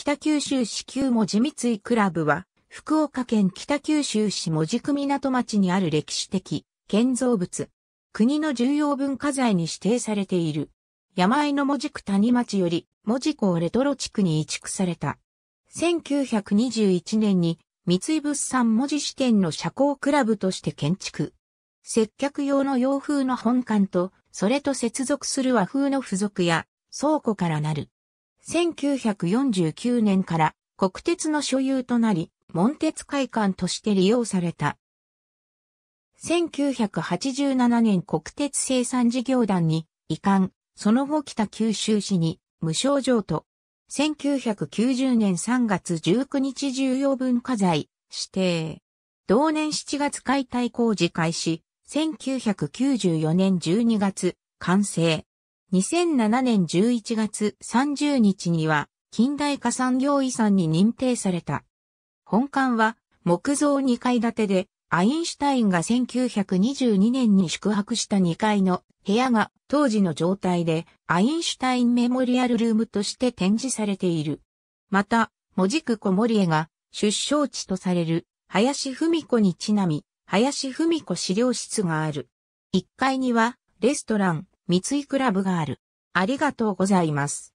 北九州市旧文字三井クラブは、福岡県北九州市門司区港町にある歴史的建造物。国の重要文化財に指定されている。山あいの門司区谷町より、門司港レトロ地区に移築された。1921年に、三井物産門司支店の社交クラブとして建築。接客用の洋風の本館と、それと接続する和風の付属や、倉庫からなる。1949年から国鉄の所有となり、門鉄会館として利用された。1987年国鉄生産事業団に移管、その後北九州市に無償譲渡。1990年3月19日重要文化財指定。同年7月解体工事開始、1994年12月完成。2007年11月30日には近代化産業遺産に認定された。本館は木造2階建てで、アインシュタインが1922年に宿泊した2階の部屋が当時の状態でアインシュタインメモリアルルームとして展示されている。また、もじくコ森江が出生地とされる林文子にちなみ、林文子資料室がある。1階にはレストラン、三井クラブがある。ありがとうございます。